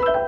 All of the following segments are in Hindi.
you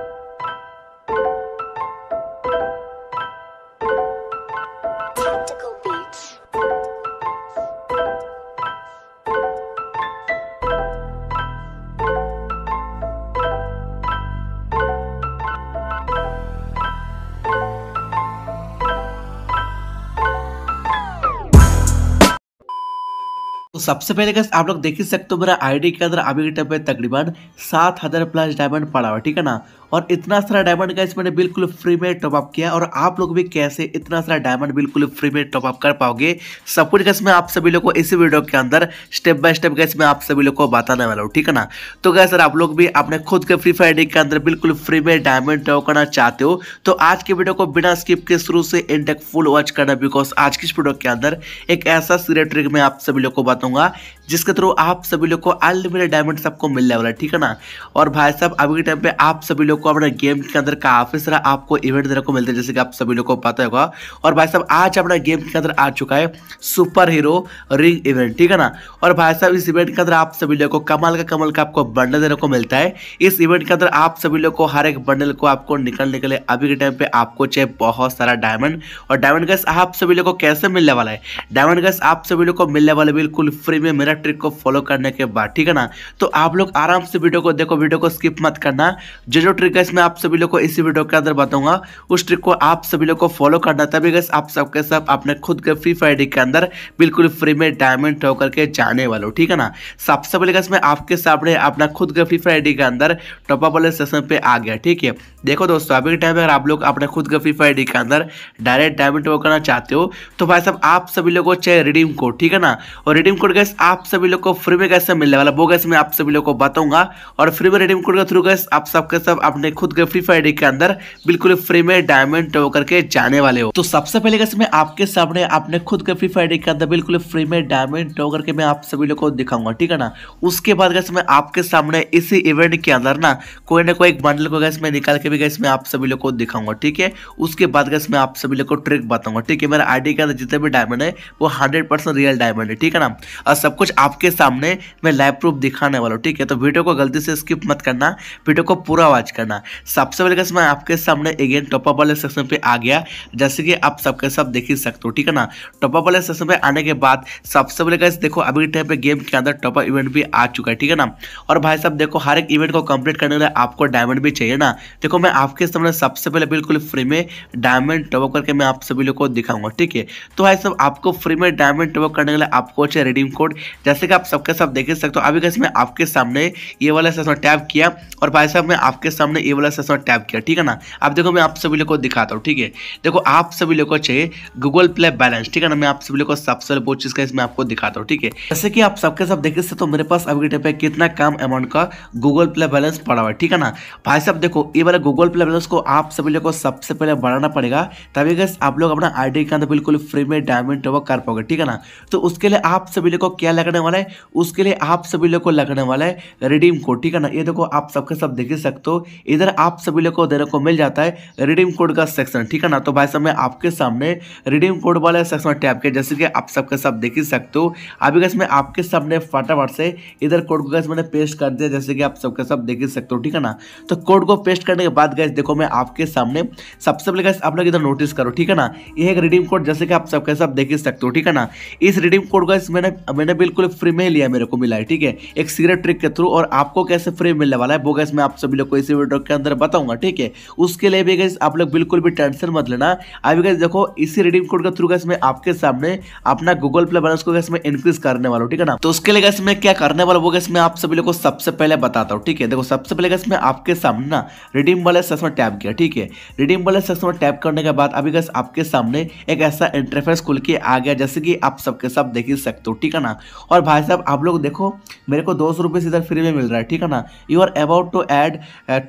सबसे पहले गैस आप लोग देख ही सकते हो मेरा आईडी के अंदर अभी के टाइम पे तकरीबन सात हज़ार प्लस डायमंड पड़ा हुआ ठीक है ना और इतना सारा डायमंड का मैंने बिल्कुल फ्री में टॉपअप किया और आप लोग भी कैसे इतना सारा डायमंड बिल्कुल फ्री में टॉपअप कर पाओगे सब कुछ गैस मैं आप सभी लोग को इसी वीडियो के अंदर स्टेप बाय स्टेप गैस मैं आप सभी लोग को बताने वाला हूँ ठीक है ना तो गैस सर आप लोग भी अपने खुद के फ्री फायर के अंदर बिल्कुल फ्री में डायमंड टॉप करना चाहते हो तो आज की वीडियो को बिना स्किप के शुरू से एंड फुल वॉच करना बिकॉज आज की वीडियो के अंदर एक ऐसा सीरियट ट्रिक मैं आप सभी लोग को बताऊंगा दूंगा जिसके थ्रू आप सभी लोग को अनलिमिटेड डायमंड सबको मिलने वाला है ठीक है ना और भाई साहब अभी के टाइम पे आप सभी लोग को अपना गेम के अंदर काफ़ी सारा आपको इवेंट देने को मिलता है जैसे कि आप सभी लोग को पता होगा और भाई साहब आज अपना गेम के अंदर आ चुका है सुपर हीरो रिंग इवेंट ठीक है ना और भाई साहब इस इवेंट के अंदर आप सभी लोग को कमल का कमल का आपको बंडल देने को मिलता है इस इवेंट के अंदर आप सभी लोग को हर एक बंडल को आपको निकलने के लिए अभी के टाइम पे आपको चाहिए बहुत सारा डायमंड और डायमंड गैस आप सभी लोग को कैसे मिलने वाला है डायमंड गैस आप सभी लोग को मिलने वाला बिल्कुल फ्री में मेरा ट्रिक को फॉलो करने के बाद ठीक है ना तो आप लोग आराम से वीडियो को देखो वीडियो को स्किप मत करना जो जो ट्रिक है इसमें आप सभी लोग को इसी वीडियो के अंदर बताऊंगा उस ट्रिक को आप सभी लोग को फॉलो करना तभी गैस आप सबके सब अपने खुद के फ्री फायर के अंदर बिल्कुल फ्री में डायमंड ड्रॉ करके जाने वाले हो ठीक है ना सबसे पहले गैस मैं आपके सामने अपना खुद के फ्री फायर के अंदर टॉपअप वाले सेशन पे आ गया ठीक है देखो दोस्तों अभी के टाइम में अगर आप लोग अपने खुद के फ्री फायर के अंदर डायरेक्ट डायमंड ड्रॉ करना चाहते हो तो भाई साहब आप सभी लोगों को चाहे रिडीम कोड ठीक है ना और रिडीम कोड कोड गैस आप सभी लोग को फ्री में कैसे मिलने वाला वो गैस मैं आप सभी लोग को बताऊंगा और फ्री में रेडीम कोड के थ्रू गैस आप सबके सब अपने खुद के फ्री फायर के अंदर बिल्कुल फ्री में डायमंड करके जाने वाले हो तो सबसे पहले गैस मैं आपके सामने अपने खुद के फ्री फायर के अंदर बिल्कुल फ्री में डायमंड टो करके मैं आप सभी लोग को दिखाऊंगा ठीक है ना उसके बाद गैस मैं आपके सामने इसी इवेंट के अंदर ना कोई ना कोई एक बंडल को गैस में निकाल के भी गैस मैं आप सभी लोग को दिखाऊंगा ठीक है उसके बाद गैस मैं आप सभी लोग को ट्रिक बताऊंगा ठीक है मेरा आईडी के अंदर जितने भी डायमंड है वो हंड्रेड रियल डायमंड है ठीक है ना और सब कुछ आपके सामने मैं लाइव प्रूफ दिखाने वाला हूँ ठीक है तो वीडियो को गलती से स्किप मत करना वीडियो को पूरा वॉच करना सबसे पहले कैसे मैं आपके सामने अगेन टॉपअप वाले सेक्शन पे आ गया जैसे कि आप सबके सब देख ही सकते हो ठीक है ना टॉपअप वाले सेक्शन पे आने के बाद सबसे पहले कैसे देखो अभी टाइम पर गेम के अंदर टॉपअप इवेंट भी आ चुका है ठीक है ना और भाई साहब देखो हर एक इवेंट को कंप्लीट करने के लिए आपको डायमंड भी चाहिए ना देखो मैं आपके सामने सबसे पहले बिल्कुल फ्री में डायमंड टॉपअप करके मैं आप सभी लोग को दिखाऊंगा ठीक है तो भाई साहब आपको फ्री में डायमंड टॉपअप करने के लिए आपको चाहिए रिडीम टीम कोड जैसे कि आप सबके सब देख सकते हो अभी कैसे मैं आपके सामने ये वाला सेशन टैप किया और भाई साहब मैं आपके सामने ये वाला सेशन टैप किया ठीक है ना अब देखो मैं आप सभी लोग को दिखाता हूँ ठीक है देखो आप सभी लोग को चाहिए गूगल प्ले बैलेंस ठीक है ना मैं आप सभी लोग को सबसे वो चीज़ का इसमें आपको दिखाता हूँ ठीक है जैसे कि आप सबके सब देख सकते हो मेरे पास अभी टाइम पे कितना कम अमाउंट का गूगल प्ले बैलेंस पड़ा हुआ है ठीक है ना भाई साहब देखो ये वाला गूगल प्ले बैलेंस को आप सभी लोग को सबसे पहले बढ़ाना पड़ेगा तभी आप लोग अपना आई के अंदर बिल्कुल फ्री में डायमंड कर पाओगे ठीक है ना तो उसके लिए आप सभी देखो क्या लगने वाला है उसके लिए आप सभी लोग को लगने वाला है रिडीम कोड ठीक है ना ये देखो आप सबके सब देख ही सकते हो इधर आप सभी लोग को देने को मिल जाता है रिडीम कोड का सेक्शन ठीक है ना तो भाई साहब मैं आपके सामने रिडीम कोड वाला सेक्शन टैप किया जैसे कि आप सबके सब देख ही सकते हो अभी कैसे मैं आपके सामने फटाफट से इधर कोड को कैसे मैंने पेस्ट कर दिया जैसे कि आप सबके सब देख ही सकते हो ठीक है ना तो कोड को पेस्ट करने के बाद गैस देखो मैं आपके सामने सबसे पहले आप लोग इधर नोटिस करो ठीक है ना यह एक रिडीम कोड जैसे कि आप सबके सब देख ही सकते हो ठीक है ना इस रिडीम कोड को मैंने अब मैंने बिल्कुल फ्री में लिया मेरे को मिला है ठीक है एक सीक्रेट ट्रिक के थ्रू और आपको कैसे फ्री मिलने वाला है वो गैस मैं आप सभी लोग को इसी वीडियो के अंदर बताऊंगा ठीक है उसके लिए भी गैस आप लोग बिल्कुल भी टेंशन मत लेना अभी गैस देखो इसी रिडीम कोड के थ्रू गैस मैं आपके सामने अपना गूगल प्ले बैलेंस को गैस मैं इंक्रीज करने वाला हूँ ठीक है ना तो उसके लिए गैस मैं क्या करने वाला वो गैस मैं आप सभी लोग को सबसे पहले बताता हूँ ठीक है देखो सबसे पहले गैस मैं आपके सामने ना रिडीम वाले सेक्शन में टैप किया ठीक है रिडीम वाले सेक्शन में टैप करने के बाद अभी गैस आपके सामने एक ऐसा इंटरफेस खुल के आ गया जैसे कि आप सबके सब देख ही सकते हो ठीक है है ना और भाई साहब आप लोग देखो मेरे को दो सौ रुपीज़ इधर फ्री में मिल रहा है ठीक है ना you are about to add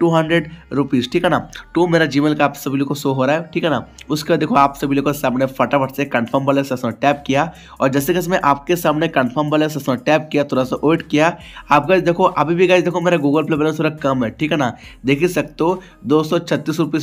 two hundred rupees ठीक है ना टू तो मेरा जीमेल का आप सभी लोग को शो हो रहा है ठीक है ना उसके बाद देखो आप सभी लोग को सामने फटाफट से कन्फर्म वाले सेशन टैप किया और जैसे कि मैं आपके सामने कन्फर्म वाले सेशन टैप किया थोड़ा सा वेट किया आप गए देखो अभी भी गए देखो मेरा गूगल पे बैलेंस थोड़ा कम है ठीक है ना देख ही सकते हो दो सौ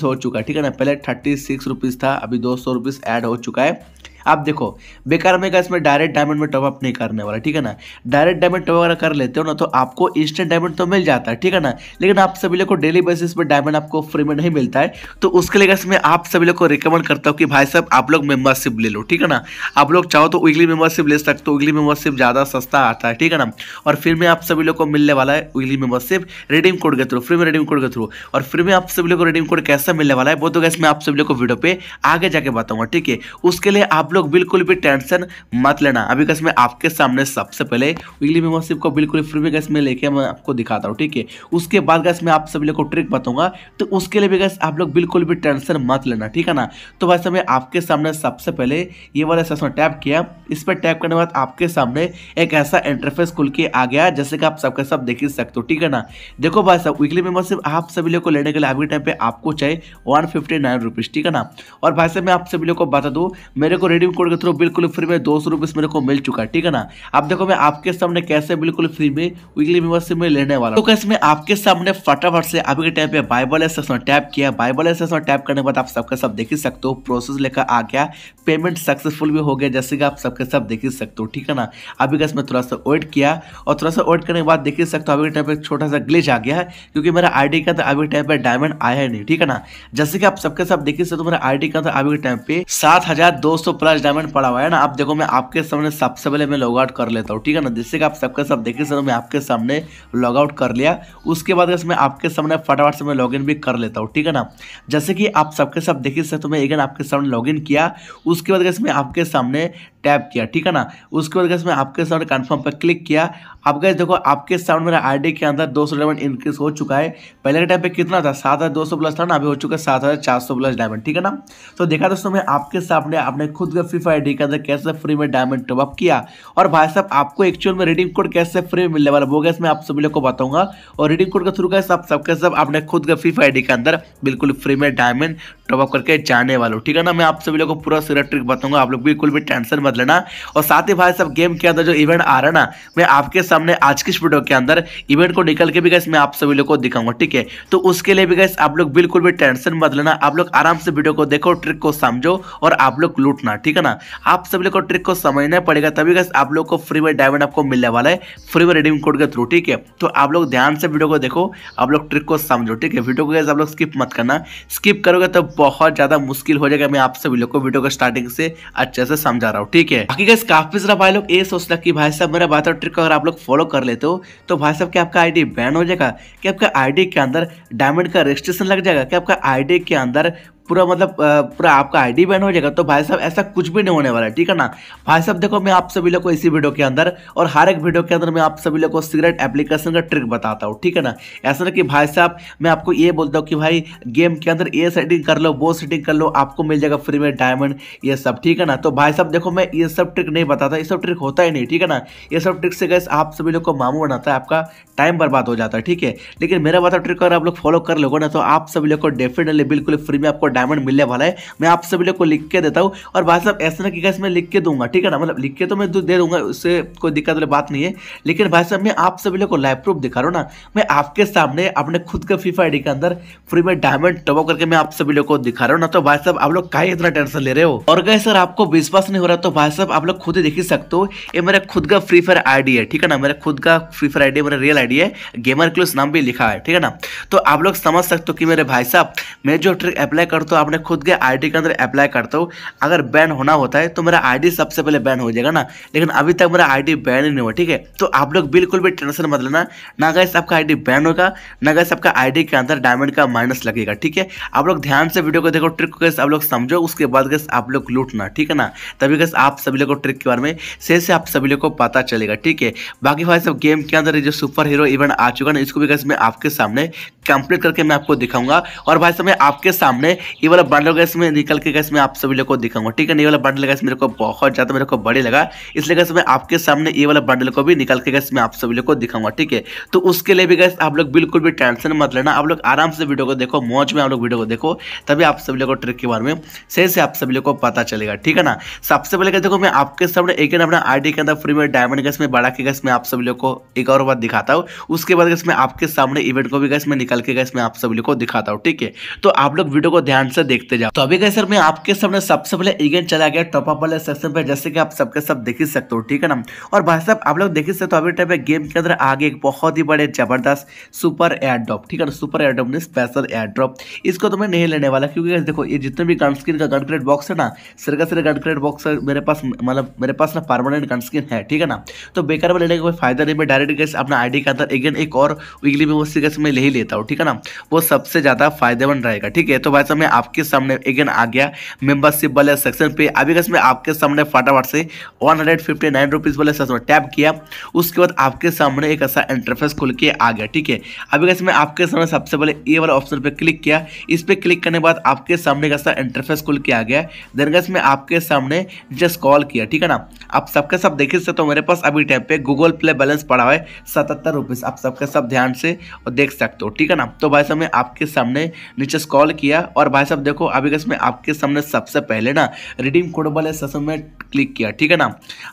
हो चुका है ठीक है ना पहले थर्टी सिक्स रुपीज़ था अभी दो सौ रुपीज़ ऐड हो चुका है आप देखो बेकार में का इसमें डायरेक्ट डायमंड में टॉपअप नहीं करने वाला ठीक है ना डायरेक्ट डायमंड टॉप अगर कर लेते हो ना तो आपको इंस्टेंट डायमंड तो मिल जाता है ठीक है ना लेकिन आप सभी लोग को डेली बेसिस पर डायमंड आपको फ्री में नहीं मिलता है तो उसके लिए इसमें आप सभी लोग को रिकमेंड करता हूँ कि भाई साहब आप लोग मेम्बरशिप ले लो ठीक है ना आप लोग चाहो तो वीकली मेम्बरशिप ले सकते हो वीकली मेम्बरशिप ज़्यादा सस्ता आता है ठीक है ना और फिर में आप सभी लोग को मिलने वाला है वीकली मेम्बरशिप रेडीम कोड के थ्रू फ्री में रेडीम कोड के थ्रू और फिर में आप सभी लोग को रेडीम कोड कैसा मिलने वाला है वो तो गैस मैं आप सभी लोग को वीडियो पे आगे जाके बताऊंगा ठीक है उसके लिए आप लोग बिल्कुल भी टेंशन मत लेना अभी कैसे मैं आपके सामने सबसे पहले वीकली मेंबरशिप को बिल्कुल फ्री में कैसे मैं लेके मैं आपको दिखाता हूँ ठीक है उसके बाद कैसे मैं आप सभी लोग को ट्रिक बताऊंगा तो उसके लिए भी कैसे आप लोग बिल्कुल भी टेंशन मत लेना ठीक है ना तो वैसे मैं आपके सामने सबसे पहले ये वाला सेशन टैप किया इस पर टैप करने के बाद आपके सामने एक ऐसा इंटरफेस खुल के आ गया जैसे कि आप सबके सब देख ही सकते हो ठीक है ना देखो भाई साहब वीकली मेंबरशिप आप सभी लोग को लेने के लिए अभी टाइम पर आपको चाहिए वन फिफ्टी नाइन रुपीज़ ठीक है ना और भाई साहब मैं आप सभी लोग को बता दूँ मेरे को रेडी रिडीम कोड के थ्रू बिल्कुल फ्री में दो सौ रुपीज़ मेरे को मिल चुका है ठीक है ना अब देखो मैं आपके सामने कैसे बिल्कुल फ्री में वीकली मेंबरशिप में लेने वाला हूँ तो कैसे मैं आपके सामने फटाफट से अभी के टाइम पे बाइबल एसेस में टैप किया बाइबल एसेस में टैप करने के बाद आप सबके सब देख ही सकते हो प्रोसेस लेकर आ गया पेमेंट सक्सेसफुल भी हो गया जैसे कि आप सबके सब देख ही सकते हो ठीक है ना अभी कैसे मैं थोड़ा सा वेट किया और थोड़ा सा वेट करने के बाद देख ही सकते हो अभी के टाइम पर छोटा सा ग्लिच आ गया है क्योंकि मेरा आई का तो अभी टाइम पर डायमंड आया ही नहीं ठीक है ना जैसे कि आप सबके सब देख ही सकते हो तो मेरा आई का तो अभी के टाइम पे सात हजार दो सौ प्लस डायमंड पड़ा हुआ है ना आप देखो मैं आपके सामने सबसे पहले मैं लॉग आउट कर लेता हूँ ठीक है ना जिससे कि आप सबके सब देखे सर मैं आपके सामने लॉग आउट कर लिया उसके बाद मैं आपके सामने फटाफट से मैं लॉग भी कर लेता हूँ ठीक है ना जैसे कि आप सबके सब देखे सर तो मैं एक आपके सामने लॉग किया उसके बाद मैं आपके सामने टैप किया ठीक है ना उसके बाद गैस मैं आपके साउंड कन्फर्म पर क्लिक किया अब गैस देखो आपके साउंड मेरा आईडी के अंदर दो सौ डायमंड इंक्रीज हो चुका है पहले के टाइम पे कितना था सात हज़ार दो सौ प्लस था ना अभी हो चुका है सात हज़ार चार सौ प्लस डायमंड ठीक है ना तो देखा दोस्तों मैं आपके सामने अपने खुद का फ्री फायर के अंदर कैसे फ्री में डायमंड टॉप अप किया और भाई साहब आपको एक्चुअल में रिडीम कोड कैसे फ्री में मिलने वाला वो गैस मैं आप सभी लोग को बताऊंगा और रिडीम कोड के थ्रू गैस आप सबके सब अपने खुद का फ्री फायर के अंदर बिल्कुल फ्री में डायमंड टॉपअप करके जाने वाले हो ठीक है ना मैं आप सभी लोग को पूरा सीरा ट्रिक बताऊंगा आप लोग बिल्कुल भी, टेंशन मत लेना और साथ ही भाई सब गेम के अंदर जो इवेंट आ रहा है ना मैं आपके सामने आज की वीडियो के अंदर इवेंट को निकल के भी गैस मैं आप सभी लोग को दिखाऊंगा ठीक है तो उसके लिए भी गैस आप लोग बिल्कुल भी टेंशन मत लेना आप लोग आराम से वीडियो को देखो ट्रिक को समझो और आप लोग लूटना ठीक है ना आप सभी लोग को ट्रिक को समझना पड़ेगा तभी गैस आप लोग को फ्री में डायमंड आपको मिलने वाला है फ्री में रिडीम कोड के थ्रू ठीक है तो आप लोग ध्यान से वीडियो को देखो आप लोग ट्रिक को समझो ठीक है वीडियो को गैस आप लोग स्किप मत करना स्किप करोगे तब बहुत ज्यादा मुश्किल हो जाएगा मैं आप सभी लोग को वीडियो को स्टार्टिंग से अच्छे से समझा रहा हूँ ठीक है बाकी गैस काफी सारा भाई लोग ये सोचता कि भाई साहब मेरा बात और ट्रिक अगर आप लोग फॉलो कर लेते हो तो भाई साहब क्या आपका आईडी बैन हो जाएगा कि आपका आईडी के अंदर डायमंड का रजिस्ट्रेशन लग जाएगा कि आपका आईडी के अंदर पूरा मतलब पूरा आपका आईडी बैन हो जाएगा तो भाई साहब ऐसा कुछ भी नहीं होने वाला है ठीक है ना भाई साहब देखो मैं आप सभी लोग को इसी वीडियो के अंदर और हर एक वीडियो के अंदर मैं आप सभी लोग को सिगरेट एप्लीकेशन का ट्रिक बताता हूँ ठीक है ना ऐसा ना कि भाई साहब मैं आपको ये बोलता हूँ कि भाई गेम के अंदर ये सेटिंग कर लो वो सेटिंग कर लो आपको मिल जाएगा फ्री में डायमंड ये सब ठीक है ना तो भाई साहब देखो मैं ये सब ट्रिक नहीं बताता ये सब ट्रिक होता ही नहीं ठीक है ना ये सब ट्रिक से गैस आप सभी लोग को मामू बनाता है आपका टाइम बर्बाद हो जाता है ठीक है लेकिन मेरा बता ट्रिक अगर आप लोग फॉलो कर लोगों ना तो आप सभी लोग को डेफिनेटली बिल्कुल फ्री में आपको डायमंड मिलने वाला है मैं आप सभी लोग को लिख के देता हूँ और भाई साहब ऐसा ना कि मैं लिख के दूंगा ठीक है ना मतलब लिख के तो मैं दे दूंगा उससे कोई दिक्कत वाली बात नहीं है लेकिन भाई साहब मैं आप सभी लोग को लाइव प्रूफ दिखा रहा हूँ ना मैं आपके सामने अपने खुद के फीफा आई के अंदर फ्री में डायमंड टबो करके मैं आप सभी लोग को दिखा रहा हूँ ना तो भाई साहब आप लोग का इतना टेंशन ले रहे हो और गए सर आपको विश्वास नहीं हो रहा तो भाई साहब आप लोग खुद ही देख ही सकते हो ये मेरा खुद का फ्री फायर आईडी है ठीक है ना मेरा खुद का फ्री फायर आईडी मेरा रियल आईडी है गेमर क्लूस नाम भी लिखा है ठीक है ना तो आप लोग समझ सकते हो कि मेरे भाई साहब मैं जो ट्रिक अप्लाई कर तो आपने खुद के आईडी के अंदर अप्लाई करता हूँ अगर बैन होना होता है तो मेरा आईडी सबसे पहले बैन हो जाएगा ना लेकिन अभी तक मेरा आईडी बैन ही नहीं हुआ ठीक है तो आप लोग बिल्कुल भी टेंशन मत लेना ना गैस आपका आईडी बैन होगा ना गए आपका आईडी के अंदर डायमंड का माइनस लगेगा ठीक है आप लोग ध्यान से वीडियो को देखो ट्रिक को आप लोग समझो उसके बाद कैसे आप लोग लूटना ठीक है ना तभी कैसे आप सभी लोग को ट्रिक के बारे में से से आप सभी लोग को पता चलेगा ठीक है बाकी भाई सब गेम के अंदर जो सुपर हीरो इवेंट आ चुका ना इसको भी कैसे मैं आपके सामने कंप्लीट करके मैं आपको दिखाऊंगा और भाई सब मैं आपके सामने ये वाला बंडल गैस में निकल के गैस मैं आप सभी लोग को दिखाऊंगा ठीक है ये वाला बंडल गैस मेरे को बहुत ज़्यादा मेरे को बड़े लगा इसलिए गैस मैं आपके सामने ये वाला बंडल को भी निकल के गैस मैं आप सभी लोग को दिखाऊंगा ठीक है तो उसके लिए भी गैस आप लोग बिल्कुल भी टेंशन मत लेना आप लोग आराम से वीडियो को देखो मौज में आप लोग वीडियो को देखो तभी आप सभी लोग को ट्रिक के बारे में सही से आप सभी लोग को पता चलेगा ठीक है ना सबसे पहले देखो मैं आपके सामने एक अपना आई के अंदर फ्री में डायमंड गैस में बढ़ा के गैस मैं आप सभी लोग को एक और बात दिखाता हूँ उसके बाद गैस मैं आपके सामने इवेंट को भी गैस मैं निकल के गैस मैं आप सभी लोग को दिखाता हूँ ठीक है तो आप लोग वीडियो को ध्यान ध्यान से देखते जाओ तो अभी सर मैं आपके सामने सबसे पहले इवेंट चला गया टॉप अप वाले सेक्शन पे जैसे कि आप सबके सब देख ही सकते हो ठीक है ना और भाई साहब आप लोग देख ही सकते हो अभी टाइम गेम के अंदर आगे एक बहुत ही बड़े जबरदस्त सुपर एयर ड्रॉप ठीक है ना super air drop special air drop इसको तो मैं नहीं लेने वाला क्योंकि देखो ये जितने भी गन स्किन का गनक्रेट बॉक्स है ना सिर का सिर गनक्रेट बॉक्स मेरे पास मतलब मेरे पास ना परमानेंट गन स्किन है ठीक है ना तो बेकार में लेने का कोई फायदा नहीं मैं डायरेक्ट गैस अपना आईडी के अंदर अगेन एक और वीकली में वो सिर्फ मैं ले ही लेता हूँ ठीक है ना वो सबसे ज़्यादा फायदेमंद रहेगा ठीक है तो भाई साहब मैं आपके सामने अगेन आ गया मेंबरशिप वाले सेक्शन पे अभी इसमें आपके सामने फटाफट से one hundred fifty nine rupees वाले सेक्शन में टैप किया उसके बाद आपके सामने एक ऐसा इंटरफेस खुल के आ गया ठीक है अभी इसमें आपके सामने सबसे पहले ए वाला ऑप्शन पर क्लिक किया इस पर क्लिक करने के बाद आपके सामने कैसा इंटरफेस खुल के आ गया देन गैस मैं आपके सामने जस्ट कॉल किया ठीक है ना आप सबके सब देख सकते हो मेरे पास अभी टाइम पे गूगल प्ले बैलेंस पड़ा हुआ है सतहत्तर रुपीज़ आप सबके सब ध्यान से और देख सकते हो ठीक है ना तो भाई साहब मैं आपके सामने नीचे स्कॉल किया और भाई सब देखो अभी गैस में आपके सामने सबसे पहले ना रिडीम कोड वाले सेशन में क्लिक किया ठीक है ना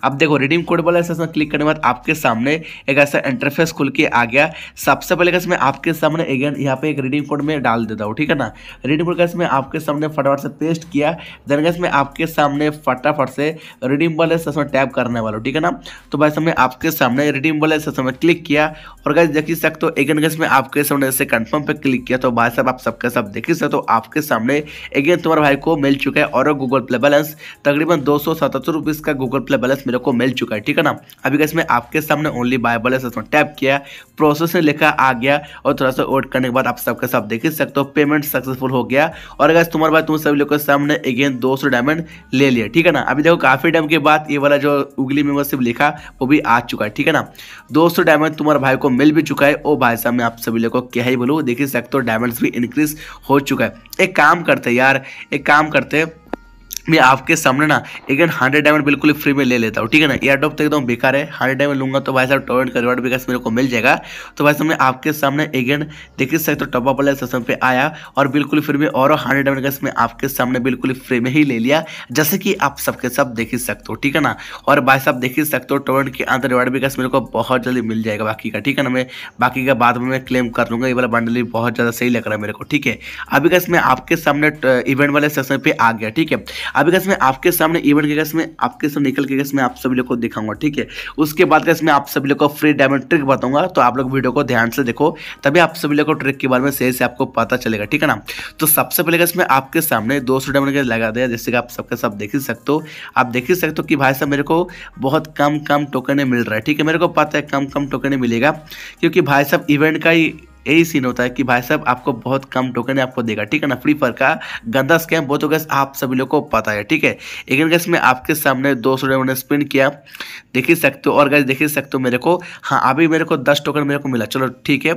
अब देखो रिडीम कोड वाले सेशन क्लिक करने के बाद आपके सामने एक ऐसा इंटरफेस खुल के आ गया सबसे पहले गैस में आपके सामने अगेन यहाँ पे एक रिडीम कोड में डाल देता हूँ ठीक है ना रिडीम कोड गैस में आपके सामने फटाफट से पेस्ट किया देन गैस में आपके सामने फटाफट से रिडीम वाले सेशन टैप करने वाला ठीक है ना तो भाई समय आपके सामने रिडीम वाले सेशन में क्लिक किया और गैस देख ही सकते हो अगेन गैस में आपके सामने जैसे कन्फर्म पर क्लिक किया तो भाई साहब आप सबके सब देख ही सकते हो आपके सामने सामने अगेन तुम्हारे भाई को मिल चुका है और गूगल प्ले बैलेंस तकरीबन दो सौ का गूगल प्ले बैलेंस मेरे को मिल चुका है ठीक है ना अभी कैसे मैं आपके सामने ओनली बाय बैलेंस इसमें टैप किया प्रोसेस ने लिखा आ गया और थोड़ा सा वोट करने के बाद आप सबके साथ देख ही सकते हो पेमेंट सक्सेसफुल हो गया और अगर तुम्हारे भाई तुम सभी लोग के सामने अगेन दो डायमंड ले लिया ठीक है ना अभी देखो काफ़ी टाइम के बाद ये वाला जो उगली मेंबरशिप लिखा वो भी आ चुका है ठीक है ना दो डायमंड तुम्हारे भाई को मिल भी चुका है ओ भाई साहब मैं आप सभी लोग को क्या ही बोलूँ देख ही सकते हो डायमंड्स भी इंक्रीज हो चुका है एक काम करते यार एक काम करते मैं आपके सामने ना एक हंड्रेड डायमंड बिल्कुल फ्री में ले लेता हूँ ठीक है ना एयर ड्रॉप तो एकदम बेकार है हंड्रेड डायमंड लूँगा तो भाई साहब टोरेंट का रिवार्ड बिकास मेरे को मिल जाएगा तो भाई साहब मैं आपके सामने एगेन देख सकते हो टॉप वाले सेशन पे आया और बिल्कुल फ्री में और हंड्रेड डायमंड का मैं आपके सामने बिल्कुल फ्री में ही ले लिया जैसे कि आप सबके सब देख ही सकते हो ठीक है ना और भाई साहब देख ही सकते हो टोरेंट के अंदर रिवार्ड बिकास मेरे को बहुत जल्दी मिल जाएगा बाकी का ठीक है ना मैं बाकी का बाद में मैं क्लेम कर लूँगा ये वाला बंडल भी बहुत ज़्यादा सही लग रहा है मेरे को ठीक है अभी का मैं आपके सामने इवेंट वाले सेशन पर आ गया ठीक है अभी कैसे मैं आपके सामने इवेंट के कैसे में आपके सामने निकल के कैसे मैं आप सभी लोग को दिखाऊंगा ठीक है उसके बाद कैसे मैं आप सभी लोग को फ्री डायमंड ट्रिक बताऊंगा तो आप लोग वीडियो को ध्यान से देखो तभी आप सभी लोग को ट्रिक के बारे में सही से आपको पता चलेगा ठीक है ना तो सबसे पहले कैसे मैं आपके सामने दो सौ डायमंड लगा दिया जैसे कि आप सबके साथ देख ही सकते हो आप देख ही सकते हो कि भाई साहब मेरे को बहुत कम कम टोकन मिल रहा है ठीक है मेरे को पता है कम कम टोकन मिलेगा क्योंकि भाई साहब इवेंट का ही यही सीन होता है कि भाई साहब आपको बहुत कम टोकन आपको देगा ठीक है ना फ्री फायर का गंदा स्कैम बहुत हो गया आप सभी लोग को पता है ठीक है लेकिन गैस मैं आपके सामने दो सौ मैंने स्पिन किया देख ही सकते हो और गैस देख ही सकते हो मेरे को हाँ अभी मेरे को दस टोकन मेरे को मिला चलो ठीक है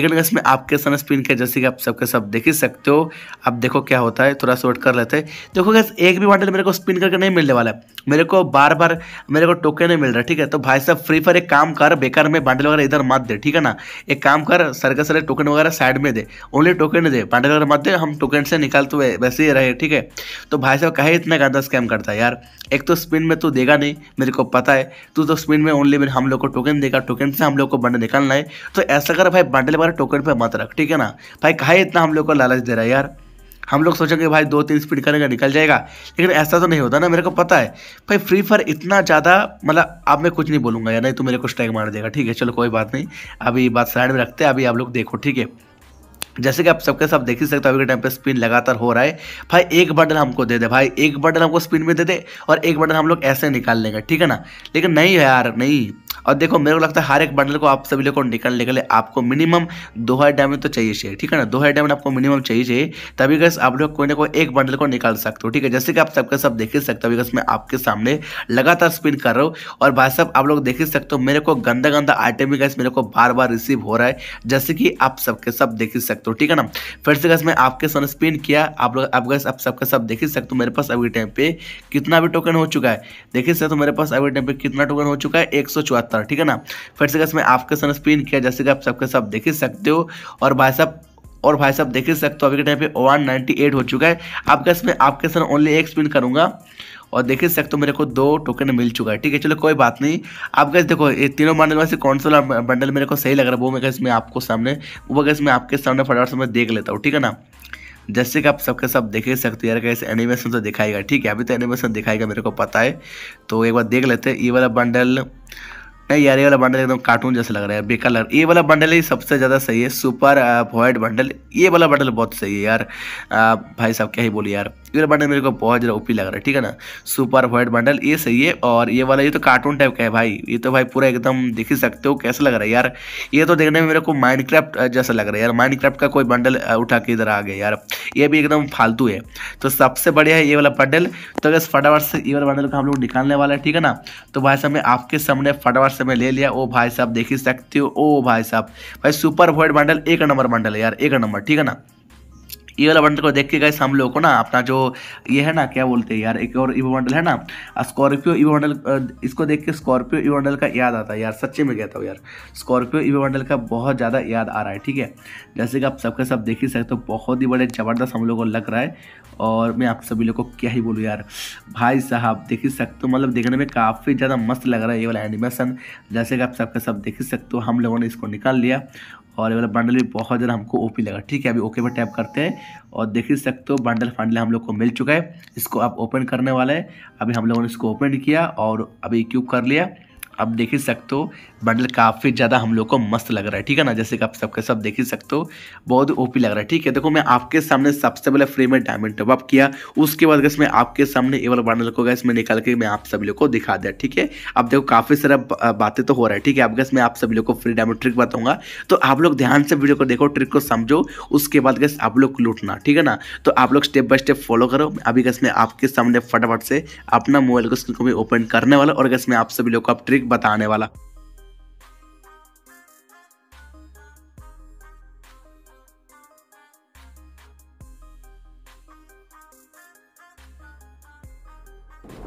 एक गैस मैं आपके सामने स्पिन किया जैसे कि आप सबके सब देख ही सकते हो आप देखो क्या होता है थोड़ा सा वेट कर लेते हैं देखो गैस एक भी वांटेड मेरे को स्पिन करके नहीं मिलने वाला है मेरे को बार बार मेरे को टोकन नहीं मिल रहा ठीक है तो भाई साहब फ्री फायर एक काम कर बेकार में बांटे वगैरह इधर मत दे ठीक है ना एक काम कर सर का सारे टोकन वगैरह साइड में दे ओनली टोकन दे पांडे कलर मत दे हम टोकन से निकालते तो हुए वैसे ही रहे ठीक है तो भाई साहब कहे इतना गंदा स्कैम करता है यार एक तो स्पिन में तो देगा नहीं मेरे को पता है तू तो स्पिन में ओनली हम लोग को टोकन देगा टोकन से हम लोग को बंडल निकालना है तो ऐसा कर भाई बंडल वगैरह टोकन पर मत रख ठीक है ना भाई कहा इतना हम लोग को लालच दे रहा है यार हम लोग सोचेंगे भाई दो तीन स्पीड करेगा निकल जाएगा लेकिन ऐसा तो नहीं होता ना मेरे को पता है भाई फ्री फायर इतना ज़्यादा मतलब अब मैं कुछ नहीं बोलूँगा या नहीं तो मेरे को स्ट्राइक मार देगा ठीक है चलो कोई बात नहीं अभी बात साइड में रखते हैं अभी आप लोग देखो ठीक है जैसे कि आप सबके सब देख ही सकते हो अभी के टाइम पे स्पिन लगातार हो रहा है भाई एक बटन हमको दे दे भाई एक बटन हमको स्पिन में दे दे और एक बटन हम लोग ऐसे निकाल लेंगे ठीक है ना लेकिन नहीं यार नहीं और देखो मेरे को लगता है हर एक बंडल को आप सभी लोग को निकालने के लिए आपको मिनिमम दो हज़ार डायमंड तो चाहिए चाहिए ठीक है ना दो हज़ार डायमंड आपको मिनिमम चाहिए चाहिए तभी गैस आप लोग कोई ना कोई एक बंडल को निकाल सकते हो ठीक है जैसे कि आप सबके सब देख ही सकते हो अभी मैं आपके सामने लगातार स्पिन कर रहा हूँ और भाई साहब आप लोग देख ही सकते हो मेरे को गंदा गंदा आइटम भी गैस मेरे को बार बार रिसीव हो रहा है जैसे कि आप सबके सब देख ही सकते हो ठीक है ना फिर से गैस मैं आपके सामने स्पिन किया आप लोग आप गैस आप सबके सब देख ही सकते हो मेरे पास अभी टाइम पे कितना भी टोकन हो चुका है देख ही सकते हो मेरे पास अभी टाइम पे कितना टोकन हो चुका है एक सत्तर ठीक है ना फिर से इसमें आपके सामने स्क्रीन किया जैसे कि आप सबके सब देख ही सकते हो और भाई साहब और भाई साहब देख ही सकते हो अभी के टाइम पे वन नाइन्टी एट हो चुका है आपका इसमें आपके साथ ओनली एक स्पिन करूंगा और देख ही सकते हो मेरे को दो टोकन मिल चुका है ठीक है चलो कोई बात नहीं आप गैस देखो ये तीनों बंडल में से कौन सा बंडल मेरे को सही लग रहा है वो मैं गैस मैं आपको सामने वो गैस मैं आपके सामने फटाफट से मैं देख लेता हूँ ठीक है ना जैसे कि आप सबके सब देख ही सकते हो यार कैसे एनिमेशन तो दिखाएगा ठीक है अभी तो एनिमेशन दिखाएगा मेरे को पता है तो एक बार देख लेते हैं ये वाला बंडल नहीं यार ये वाला बंडल एकदम कार्टून जैसा लग रहा है बेकार लग ये वाला बंडल ही सबसे ज़्यादा सही है सुपर वाइट बंडल ये वाला बंडल बहुत सही है यार आ, भाई साहब क्या ही बोले यार ये बंडल मेरे को बहुत ज़्यादा ओपी लग रहा है ठीक है ना सुपर वाइट बंडल ये सही है और ये वाला ये तो कार्टून टाइप का है भाई ये तो भाई पूरा एकदम देख ही सकते हो कैसा लग रहा है यार ये तो देखने में मेरे को माइनक्राफ्ट जैसा लग रहा है यार माइनक्राफ्ट का कोई बंडल उठा के इधर आ गया यार ये भी एकदम फालतू है तो सबसे बढ़िया है ये वाला बंडल तो अगर फटाफट से ये वाला बंडल को हम लोग निकालने वाला है ठीक है ना तो भाई साहब मैं आपके सामने फटाफट से मैं ले लिया ओ भाई साहब देख ही सकते हो ओ भाई साहब भाई सुपर व्हाइट बंडल एक नंबर बंडल है यार एक नंबर ठीक है ना ये वाला बंडल को देख के गए हम लोग को ना अपना जो ये है ना क्या बोलते हैं यार एक और ईवो बंडल है ना स्कॉर्पियो ईवो बंडल इसको देख के स्कॉर्पियो ईवो बंडल का याद आता है यार सच्चे में कहता हूँ यार स्कॉर्पियो ईवो बंडल का बहुत ज़्यादा याद आ रहा है ठीक है जैसे कि आप सबके सब देख ही सकते हो बहुत ही बड़े ज़बरदस्त हम लोग को लग रहा है और मैं आप सभी लोग को क्या ही बोलूँ यार भाई साहब देख ही सकते हो मतलब देखने में काफ़ी ज़्यादा मस्त लग रहा है ये वाला एनिमेशन जैसे कि आप सबके सब देख ही सकते हो हम लोगों ने इसको निकाल लिया और ये वाला बंडल भी बहुत ज़्यादा हमको ओपी लगा ठीक है अभी ओके पर टैप करते हैं और देख ही सकते हो बंडल फंडल हम लोग को मिल चुका है इसको आप ओपन करने वाला है अभी हम लोगों ने इसको ओपन किया और अभी क्यूब कर लिया आप देख ही सकते हो बंडल काफ़ी ज़्यादा हम लोग को मस्त लग रहा है ठीक है ना जैसे कि आप सबके सब देख ही सकते हो बहुत ओपी लग रहा है ठीक है देखो मैं आपके सामने सबसे पहले फ्री में डायमंड टॉप अप किया उसके बाद गैस मैं आपके सामने एवल बंडल को गैस में निकाल के मैं आप सभी लोग को दिखा दिया ठीक है अब देखो काफ़ी सारा बातें तो हो रहा है ठीक है अब गैस मैं आप सभी लोग को फ्री डायमंड ट्रिक बताऊँगा तो आप लोग ध्यान से वीडियो को देखो ट्रिक को समझो उसके बाद गैस आप लोग लूटना ठीक है ना तो आप लोग स्टेप बाय स्टेप फॉलो करो अभी गैस मैं आपके सामने फटाफट से अपना मोबाइल को स्क्रीन को भी ओपन करने वाला और गैस मैं आप सभी लोग को आप ट्रिक बताने वाला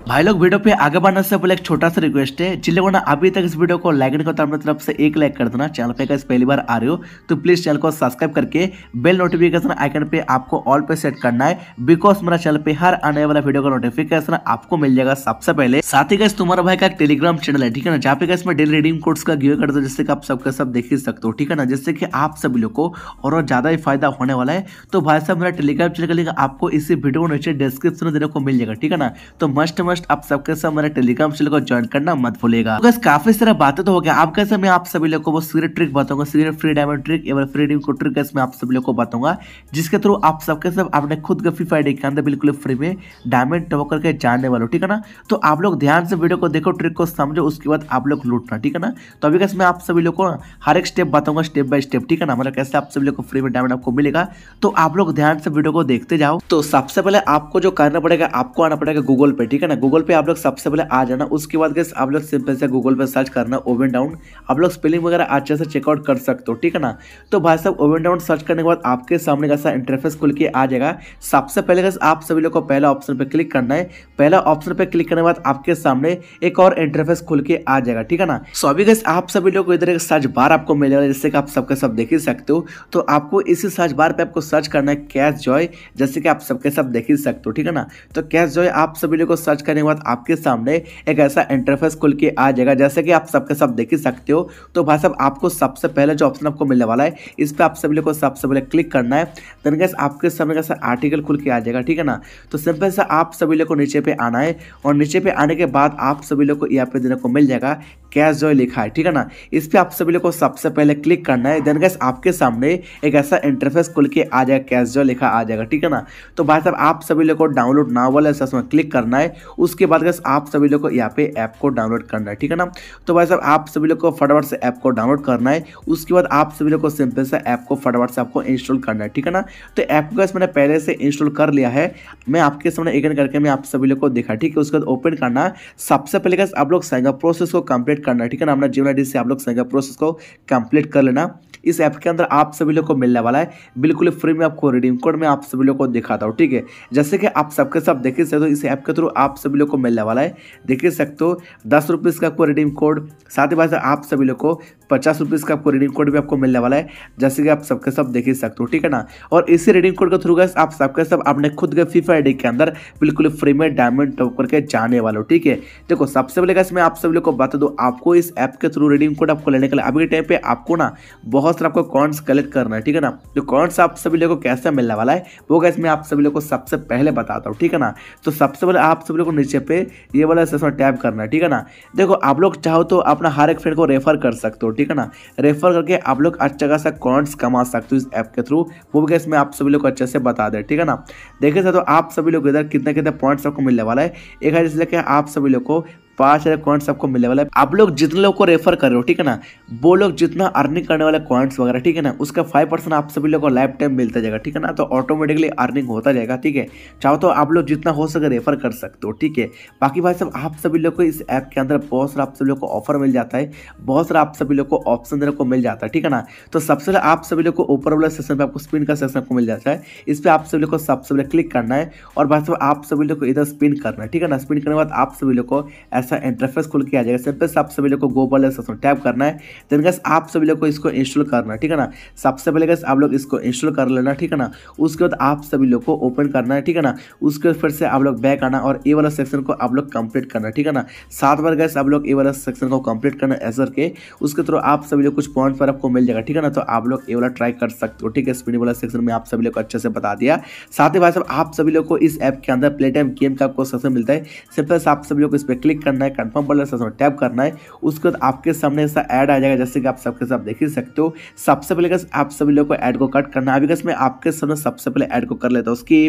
भाई लोग वीडियो पे आगे बढ़ने से पहले एक छोटा सा रिक्वेस्ट है जिन लोगों ने अभी तक इस वीडियो को लाइक नहीं करता तो अपने तरफ से एक लाइक कर देना चैनल पे अगर पहली बार आ रहे हो तो प्लीज चैनल को सब्सक्राइब करके बेल नोटिफिकेशन आइकन पे आपको ऑल पे सेट करना है बिकॉज मेरा चैनल पे हर आने वाला वीडियो का नोटिफिकेशन आपको मिल जाएगा सबसे पहले साथ ही तुम्हारा भाई का एक टेलीग्राम चैनल है ठीक है ना जहाँ पे इसमें डेली रीडिंग कोर्स का गिव कर दो जिससे कि आप सबके सब देख ही सकते हो ठीक है ना जिससे कि आप सभी लोग को और ज्यादा ही फायदा होने वाला है तो भाई साहब मेरा टेलीग्राम चैनल का लिंक आपको इसी वीडियो को नीचे डिस्क्रिप्शन देने को मिल जाएगा ठीक है ना तो मस्ट मस्ट रिक्वेस्ट आप सबके साथ हमारे टेलीग्राम चैनल को ज्वाइन करना मत भूलेगा तो काफी सारा बातें तो हो गया आप कैसे मैं आप सभी लोगों को वो सीरियस ट्रिक बताऊंगा सीरियस फ्री डायमंड ट्रिक एवं फ्री डिंग को ट्रिक मैं आप सभी लोग को बताऊंगा जिसके थ्रू आप सबके साथ अपने खुद के फ्री फायर के अंदर बिल्कुल फ्री में डायमंड टो करके जानने वालों ठीक है ना तो आप लोग ध्यान से वीडियो को देखो ट्रिक को समझो उसके बाद आप लोग लूटना ठीक है ना तो अभी कैसे मैं आप सभी लोग को हर एक स्टेप बताऊंगा स्टेप बाय स्टेप ठीक है ना मतलब कैसे आप सभी लोग को फ्री में डायमंड आपको मिलेगा तो आप लोग ध्यान से वीडियो को देखते जाओ तो सबसे पहले आपको जो करना पड़ेगा आपको आना पड़ेगा गूगल पे ठीक है ना गूगल पे आप लोग सबसे पहले आ जाना उसके बाद गैस आप लोग सिंपल से गूगल पे सर्च करना ओवन डाउन आप लोग स्पेलिंग वगैरह अच्छे से चेकआउट कर सकते हो ठीक है ना तो भाई साहब ओवन डाउन सर्च करने के बाद आपके सामने कैसा इंटरफेस खुल के आ जाएगा सबसे पहले गैस आप सभी लोग को पहला ऑप्शन पर क्लिक करना है पहला ऑप्शन पर क्लिक करने के बाद आपके सामने एक और इंटरफेस खुल के आ जाएगा ठीक है ना सो अभी गैस आप सभी लोग को इधर एक सर्च बार आपको मिल जाएगा जैसे कि आप सबके सब देख ही सकते हो तो आपको इसी सर्च बार पर आपको सर्च करना है कैश जॉय जैसे कि आप सबके सब देख ही सकते हो ठीक है ना तो कैश जॉय आप सभी लोग को सर्च करने करने के बाद आपके सामने एक ऐसा इंटरफेस खुल के आ जाएगा जैसे कि आप सबके सब देख ही सकते हो तो भाई साहब आपको सबसे पहले जो ऑप्शन आपको मिलने वाला है इस पर आप सभी लोग को सबसे पहले क्लिक करना है देन गैस आपके सामने कैसा आर्टिकल खुल के आ जाएगा ठीक है ना तो सिंपल सा आप सभी लोग को नीचे पे आना है और नीचे पे आने के बाद आप सभी लोग को यहाँ पे देने को मिल जाएगा कैश जॉय लिखा है ठीक है ना इस पर आप सभी लोग को सबसे पहले क्लिक करना है देन गैस आपके सामने एक ऐसा इंटरफेस खुल के आ जाएगा कैश जॉय लिखा आ जाएगा ठीक है ना तो भाई साहब आप सभी लोग को डाउनलोड ना वाले ऐसा उसमें क्लिक करना है उसके बाद गैस आप सभी लोग को यहाँ पे ऐप को डाउनलोड करना है ठीक है ना तो भाई साहब आप सभी लोग को फटाफट से ऐप को डाउनलोड करना है उसके बाद आप सभी लोग को सिंपल से ऐप को फटाफट से आपको इंस्टॉल करना है ठीक है ना तो ऐप को गैस मैंने पहले से इंस्टॉल कर लिया है मैं आपके सामने एक करके मैं आप सभी लोग को देखा ठीक है उसके बाद ओपन करना सबसे पहले गैस आप लोग साइनअप प्रोसेस को कंप्लीट कंप्लीट करना है ठीक है ना अपना जीवन आई से आप लोग प्रोसेस को कंप्लीट कर लेना इस ऐप के अंदर आप सभी लोग को मिलने वाला है बिल्कुल फ्री में आपको रिडीम कोड में आप सभी लोग को दिखाता हूँ ठीक है जैसे कि आप सबके सब देख सकते हो इस ऐप के थ्रू आप सभी लोग को मिलने वाला है देख सकते हो दस रुपीज़ का आपको रिडीम कोड साथ ही साथ आप सभी लोग को पचास रुपीज़ का आपको रिडीम कोड भी आपको मिलने वाला है जैसे कि आप सबके सब देख ही सकते हो ठीक है ना और इसी रिडीम कोड के थ्रू गए आप सबके सब अपने खुद के फीफा आई के अंदर बिल्कुल फ्री में डायमंड टॉप करके जाने वाले हो ठीक है देखो सबसे पहले गैस मैं आप सभी लोग को बता दूँ आपको इस ऐप के थ्रू रिडीम कोड आपको लेने के लिए अभी के टाइम पर आपको ना बहुत बहुत सारे आपको कॉइन्स कलेक्ट करना है ठीक है ना जो कॉइन्स आप सभी लोगों को कैसे मिलने वाला है वो गैस मैं आप सभी लोगों को सबसे पहले बताता हूँ ठीक है ना तो सबसे पहले आप सभी लोगों को नीचे पे ये वाला सेशन टैप करना है ठीक है ना देखो आप लोग चाहो तो अपना हर एक फ्रेंड को रेफर कर सकते हो ठीक है ना रेफर करके आप लोग अच्छा खासा कॉइन्स कमा सकते हो इस ऐप के थ्रू वो भी गैस मैं आप सभी लोग को अच्छे से बता दें ठीक है ना देखिए सर तो आप सभी लोग इधर कितने कितने पॉइंट्स आपको मिलने वाला है एक हज़ार से आप सभी लोग को पांच हज़ार क्वाइंट आपको मिलने वाला है आप लोग जितने लोग को रेफर कर रहे हो ठीक है ना वो लोग जितना अर्निंग करने वाले क्वाइंट्स वगैरह ठीक है ना उसका फाइव परसेंट आप सभी लोग को लाइफ टाइम मिलता जाएगा ठीक है ना तो ऑटोमेटिकली अर्निंग होता जाएगा ठीक है चाहो तो आप लोग जितना हो सके रेफर कर सकते हो ठीक है बाकी भाई साहब आप सभी लोग को इस ऐप के अंदर बहुत सारा आप सभी लोग को ऑफर मिल जाता है बहुत सारा आप सभी लोग को ऑप्शन को मिल जाता है ठीक है ना तो सबसे पहले आप सभी लोग को ऊपर वाला सेशन पे आपको स्पिन का सेशन आपको मिल जाता है इस पर आप सभी लोग को सबसे पहले क्लिक करना है और भाई साहब आप सभी लोग को इधर स्पिन करना है ठीक है ना स्पिन करने के बाद आप सभी लोग को ऐसा इंटरफेस खुल के आ जाएगा सिर्फ आप सभी लोग को गोबल एसेसर टैप करना है देन गैस आप सभी लोग को इसको इंस्टॉल करना ठीक है ना सबसे पहले गैस आप लोग इसको इंस्टॉल कर लेना ठीक है ना उसके बाद आप सभी लोग को ओपन करना है ठीक है ना उसके बाद फिर से आप लोग बैक आना और ए वाला सेक्शन को आप लोग कंप्लीट करना ठीक है ना सात बार गैस आप लोग ए वाला सेक्शन को कंप्लीट करना है एसर के उसके थ्रू आप सभी लोग कुछ पॉइंट पर आपको मिल जाएगा ठीक है ना तो आप लोग ए वाला ट्राई कर सकते हो ठीक है स्पिन वाला सेक्शन में आप सभी लोग को अच्छे से बता दिया साथ ही भाई साहब आप सभी लोग को इस ऐप के अंदर प्ले टाइम गेम का आपको सबसे मिलता है सिर्फ आप सभी लोग इस पर क्लिक करना है कन्फर्म वाले ऑप्शन में टैप करना है उसके बाद आपके सामने ऐसा ऐड आ जाएगा जैसे कि आप सबके साथ देख ही सकते हो सबसे पहले आप सभी लोग को ऐड को कट करना है अभी मैं आपके सामने सबसे पहले ऐड को कर लेता हूँ उसकी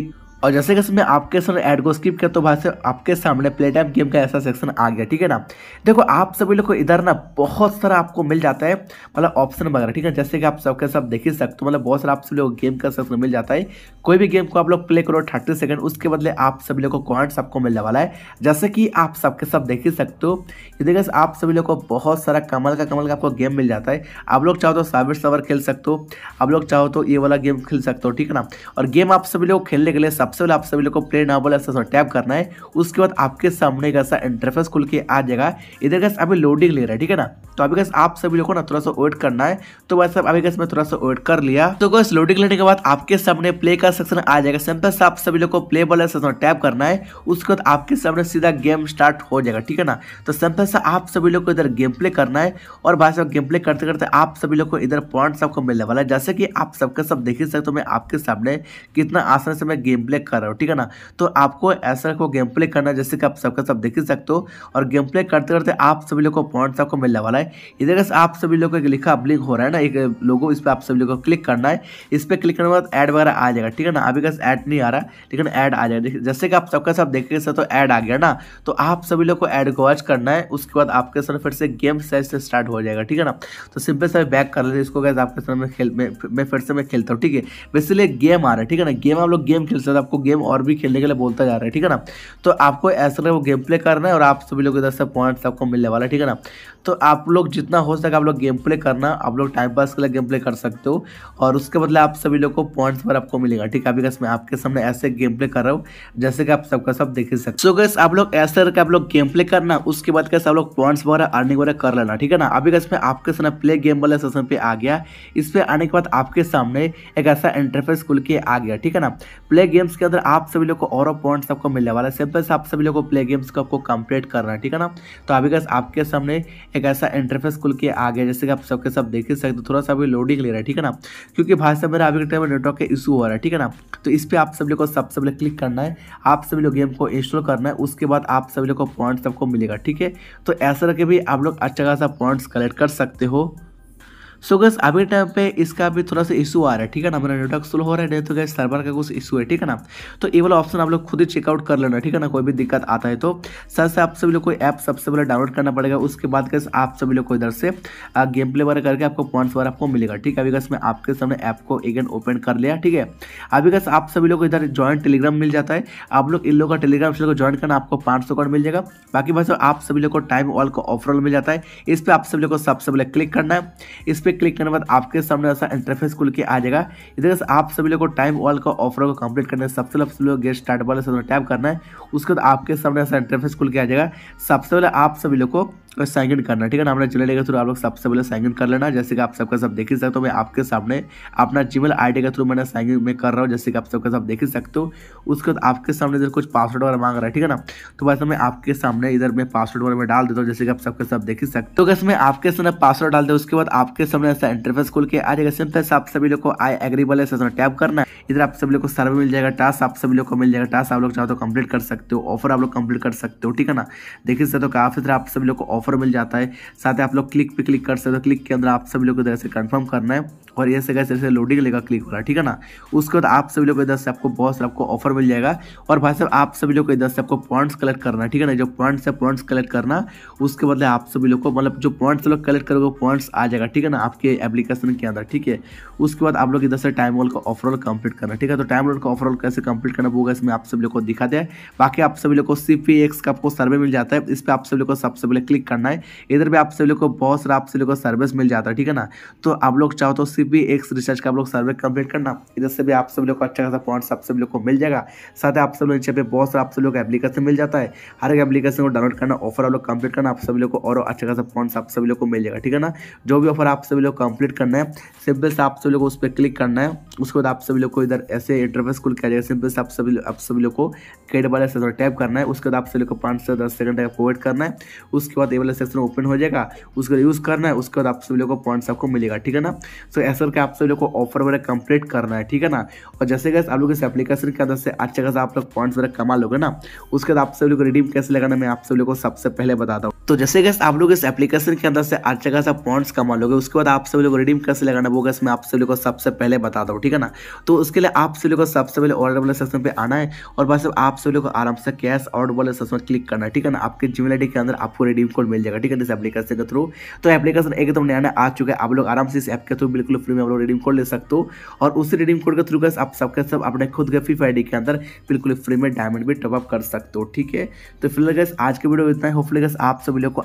और जैसे जैसे मैं आपके सामने ऐड को स्किप किया तो भाई से आपके सामने प्ले टाइम गेम का ऐसा सेक्शन आ गया ठीक है ना देखो आप सभी लोग को इधर ना बहुत सारा आपको मिल जाता है मतलब ऑप्शन वगैरह ठीक है जैसे कि आप सबके सब देख ही सकते हो मतलब बहुत सारा आप सभी लोग गेम का सेक्शन मिल जाता है कोई भी गेम को आप लोग प्ले करो थर्टी सेकंड उसके बदले आप सभी लोग को कॉइंट्स आपको मिलने वाला है जैसे कि आप सबके सब देख ही सकते हो ये आप सभी लोग को बहुत सारा कमल का कमल का आपको गेम मिल जाता है आप लोग चाहो तो साबिर सवर खेल सकते हो आप लोग चाहो तो ये वाला गेम खेल सकते हो ठीक है ना और गेम आप सभी लोग खेलने के लिए सब सबसे पहले आप सभी लोग को प्ले नाबल ऐसा टैप करना है उसके बाद आपके सामने का सा इंटरफेस खुल के आ जाएगा इधर कैसे अभी लोडिंग ले रहा है ठीक है ना तो अभी कैसे आप सभी लोग को ना थोड़ा सा वेट करना है तो वैसे अभी कैसे मैं थोड़ा सा वेट कर लिया तो गैस लोडिंग लेने के बाद आपके सामने प्ले का सेक्शन आ जाएगा सिंपल से आप सभी लोग को प्ले बॉल ऐसा टैप करना है उसके बाद आपके सामने सीधा गेम स्टार्ट हो जाएगा ठीक है ना तो सिंपल से आप सभी लोग को इधर गेम प्ले करना है और भाई साहब गेम प्ले करते करते आप सभी लोग को इधर पॉइंट्स आपको मिलने वाला है जैसे कि आप सबके सब देख ही सकते हो मैं आपके सामने कितना आसान से मैं गेम प्ले प्ले कर रहे हो ठीक है ना तो आपको ऐसा को गेम प्ले करना जैसे कि आप सबका सब देख ही सकते हो और गेम प्ले करते करते आप सभी लोग को पॉइंट आपको मिलने वाला है इधर से आप सभी लोग को एक लिखा ब्लिंक हो रहा है ना एक लोगो इस पर आप सभी लोग को क्लिक करना है इस पर क्लिक करने के बाद ऐड वगैरह आ जाएगा ठीक है ना अभी कैसे ऐड नहीं आ रहा लेकिन ऐड आ जाएगा जैसे कि आप सबका सब देख सकते हो ऐड आ गया ना तो आप सभी लोग को ऐड को वॉच करना है उसके बाद आपके सर फिर से गेम सेज से स्टार्ट हो जाएगा ठीक है ना तो सिंपल सर बैक कर लेते इसको कैसे आपके सर में खेल में फिर से मैं खेलता हूँ ठीक है बेसिकली गेम आ रहा है ठीक है ना गेम आप लोग गेम खेल सकते हो आपको गेम और भी खेलने के लिए बोलता जा रहा है ठीक है ना तो आपको ऐसा वो गेम प्ले करना है और आप सभी लोग इधर से पॉइंट्स आपको मिलने वाला है ठीक है ना तो आप लोग जितना हो सके आप लोग गेम प्ले करना आप लोग टाइम पास के लिए गेम प्ले कर सकते हो और उसके बदले आप सभी लोग को पॉइंट्स पर आपको मिलेगा ठीक है अभी मैं आपके सामने ऐसे गेम प्ले कर रहा हूँ जैसे कि आप सबका सब देख ही सकते हो गैस आप लोग ऐसे करके आप लोग गेम प्ले करना उसके बाद कैसे आप लोग पॉइंट्स वगैरह अर्निंग वगैरह कर लेना ठीक है ना अभी कस मैं आपके सामने प्ले गेम वाले सेशन पर आ गया इस पर आने के बाद आपके सामने एक ऐसा इंटरफेस खुल के आ गया ठीक है ना प्ले गेम्स के अंदर आप सभी लोग को और पॉइंट्स आपको मिलने वाला है सिंपल से आप सभी लोग को प्ले गेम्स को आपको कंप्लीट करना है ठीक है ना तो अभी कस आपके सामने एक ऐसा इंटरफेस खुल के आ गया जैसे कि आप सबके सब देख ही सकते हो थोड़ा सा अभी लोडिंग ले रहा है ठीक है ना क्योंकि भाई साहब मेरा अभी के टाइम में नेटवर्क का इशू हो रहा है ठीक है ना तो इस पर आप सभी लोग को सब सब लोग क्लिक करना है आप सभी लोग गेम को इंस्टॉल करना है उसके बाद आप सभी लोग को पॉइंट्स सबको मिलेगा ठीक है तो ऐसा करके भी आप लोग अच्छा खासा पॉइंट्स कलेक्ट कर सकते हो सो गैस अभी टाइम पे इसका अभी थोड़ा सा इशू आ रहा है ठीक है ना मेरा नेटवर्क स्लो हो रहा है नहीं तो गैस सर्वर का कुछ इशू है ठीक है ना तो ये वाला ऑप्शन आप लोग खुद ही चेकआउट कर लेना ठीक है ना कोई भी दिक्कत आता है तो सर से आप सभी लोग को ऐप सबसे पहले डाउनलोड करना पड़ेगा उसके बाद गैस आप सभी लोग को इधर से गेम प्ले वगैरह करके आपको पॉइंट्स वगैरह आपको मिलेगा ठीक है अभी गैस मैं आपके सामने ऐप को अगेन ओपन कर लिया ठीक है अभी गैस आप सभी लोग को इधर ज्वाइंट टेलीग्राम मिल जाता है आप लोग इन लोग का टेलीग्राम को ज्वाइन करना आपको पाँच सौ मिल जाएगा बाकी बस आप सभी लोग को टाइम ऑल का ऑफर मिल जाता है इस पर आप सभी लोग को सबसे पहले क्लिक करना है इस पर पे क्लिक करने के बाद आपके सामने ऐसा इंटरफेस खुल के आ जाएगा इधर से आप सभी लोगों को टाइम वॉल का ऑफर को कंप्लीट करना है सबसे पहले लोग गेट स्टार्ट वाले से टैप करना है उसके बाद आपके सामने ऐसा इंटरफेस खुल के आ जाएगा सबसे पहले आप सभी लोग को और तो साइन इन करना ठीक है ना हमारा जी मेल के थ्रू आप लोग सबसे पहले साइन इन कर लेना जैसे कि आप सबका सब देख ही सकते हो मैं आपके सामने अपना जी मेल के थ्रू मैंने साइन इन में कर रहा हूँ जैसे कि आप सबका सब देख ही सकते हो उसके बाद आपके सामने इधर कुछ पासवर्ड वगैरह मांग रहा है ठीक है ना तो वैसे मैं आपके सामने इधर मैं पासवर्ड वगैरह में डाल देता हूँ जैसे कि आप सबके सब देख ही सकते हो कैसे तो मैं आपके सामने पासवर्ड डाल दे उसके बाद आपके सामने ऐसा इंटरफेस खोल के आ जाएगा सिंपल से आप सभी लोग को आई एग्रीबल है टैप करना इधर आप सभी लोग को सर्वे मिल जाएगा टास्क आप सभी लोग को मिल जाएगा टास्क आप लोग चाहते हो कंप्लीट कर सकते हो ऑफर आप लोग कंप्लीट कर सकते हो ठीक है ना देख ही सकते हो काफी आप सभी लोग को ऑफर मिल जाता है साथ ही आप लोग क्लिक पे क्लिक कर सकते हो क्लिक के अंदर आप सभी लोग को तरह से कन्फर्म करना है और ये से कैसे लोडिंग लेगा क्लिक वाला ठीक है ना उसके बाद आप सभी लोग को इधर से आपको बहुत सारा आपको ऑफर मिल जाएगा और भाई साहब आप सभी लोग को इधर से आपको पॉइंट्स कलेक्ट करना ठीक है ना जो पॉइंट्स है पॉइंट्स कलेक्ट करना उसके बदले आप सभी लोग को मतलब जो पॉइंट्स लोग कलेक्ट करोगे पॉइंट्स आ जाएगा ठीक है ना आपके एप्लीकेशन के अंदर ठीक है उसके बाद आप लोग इधर से टाइम वॉल का ऑफरऑल कंप्लीट करना ठीक है तो टाइम वॉल का ऑफरऑल कैसे कंप्लीट करना होगा इसमें आप सभी लोग को दिखाते हैं बाकी आप सभी लोग को सी पी एक्स का आपको सर्वे मिल जाता है इस पर आप सभी लोग को सबसे पहले क्लिक करना है इधर भी आप सभी लोग को बहुत सारा आप सभी लोग को सर्विस मिल जाता है ठीक है ना तो आप लोग चाहो तो सी भी एक रिसर्च का आप लोग सर्वे कंप्लीट करना इधर से भी आप सब लोग को अच्छा खासा पॉइंट्स आप सब लोग को मिल जाएगा साथ ही आप सब लोग नीचे पे बहुत सारे आप सब लोग एप्लीकेशन मिल जाता है हर एक एप्लीकेशन को डाउनलोड करना ऑफर आप लोग कंप्लीट करना आप सभी लोग को और अच्छा खासा पॉइंट्स आप सभी लोग को मिल जाएगा ठीक है ना जो भी ऑफर आप सभी लोग कंप्लीट करना है सिंपल से आप सभी लोग उस पर क्लिक करना है उसके बाद आप सभी लोग को इधर ऐसे इंटरफेस खुल किया जाएगा सिंपल से आप सभी आप सभी लोग को क्रेड वाले से टैप करना है उसके बाद आप सभी लोग को पाँच से दस सेकंड का वेट करना है उसके बाद ये वाला सेक्शन ओपन हो जाएगा उसको यूज़ करना है उसके बाद आप सभी लोग को पॉइंट्स आपको मिलेगा ठीक है ना सो ऐसा करके आप सभी लोग को ऑफर वगैरह कंप्लीट करना है ठीक है ना और जैसे गैस आप लोग इस एप्लीकेशन के अंदर से अच्छा खासा आप लोग पॉइंट्स वगैरह कमा लोगे ना उसके बाद आप सभी लोग रिडीम कैसे लगाना मैं आप सभी लोग को सबसे पहले बताता हूँ तो जैसे गैस आप लोग इस एप्लीकेशन के अंदर से अच्छा खासा पॉइंट्स कमा लोगे उसके बाद आप सभी लोग रिडीम कैसे लगाना वो गैस मैं आप सभी लोग को सबसे पहले बताता हूँ ठीक है ना तो उसके लिए आप सभी लोग को सबसे पहले ऑर्डर वाले सेक्शन पर आना है और बस आप सभी लोग को आराम से कैश ऑर्डर वाले सेक्शन पर क्लिक करना है ठीक है ना आपके जीमेल आई के अंदर आपको रिडीम कोड मिल जाएगा ठीक है इस एप्लीकेशन के थ्रू तो एप्लीकेशन एकदम नया आ चुका है आप लोग आराम से इस एप के थ्रू बिल्कुल फ्री में आप लोग रिडीम कोड ले सकते हो और उसी रिडीम कोड के थ्रू आप सबके सब अपने खुद के फ्री फाइडी के अंदर बिल्कुल फ्री में डायमंड भी टॉपअप कर सकते हो ठीक है तो फिलहाल गैस आज के वीडियो इतना है होपफुली गैस आप सभी लोग को